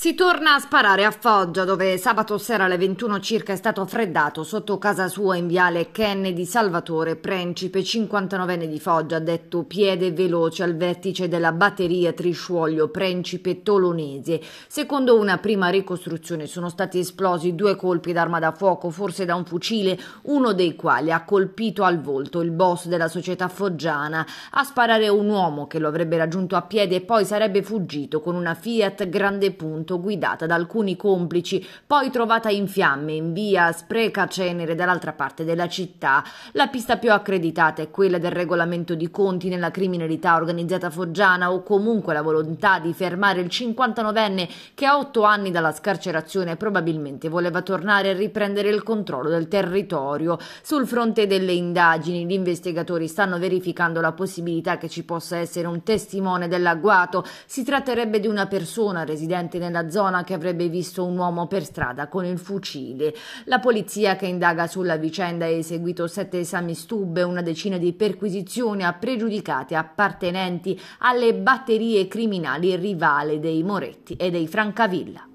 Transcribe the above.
Si torna a sparare a Foggia, dove sabato sera alle 21 circa è stato freddato sotto casa sua in viale Kennedy Salvatore Principe, 59enne di Foggia, detto piede veloce al vertice della batteria Trisciuoglio Principe Tolonese. Secondo una prima ricostruzione sono stati esplosi due colpi d'arma da fuoco, forse da un fucile, uno dei quali ha colpito al volto il boss della società foggiana. A sparare un uomo che lo avrebbe raggiunto a piede e poi sarebbe fuggito con una Fiat Grande Punto avvenimento guidata da alcuni complici, poi trovata in fiamme in via Spreca Cenere dall'altra parte della città. La pista più accreditata è quella del regolamento di conti nella criminalità organizzata foggiana o comunque la volontà di fermare il 59enne che a otto anni dalla scarcerazione probabilmente voleva tornare e riprendere il controllo del territorio. Sul fronte delle indagini gli investigatori stanno verificando la possibilità che ci possa essere un testimone dell'agguato. Si tratterebbe di una persona residente nella nella zona che avrebbe visto un uomo per strada con il fucile. La polizia che indaga sulla vicenda ha eseguito sette esami stub e una decina di perquisizioni a pregiudicati appartenenti alle batterie criminali rivale dei Moretti e dei Francavilla.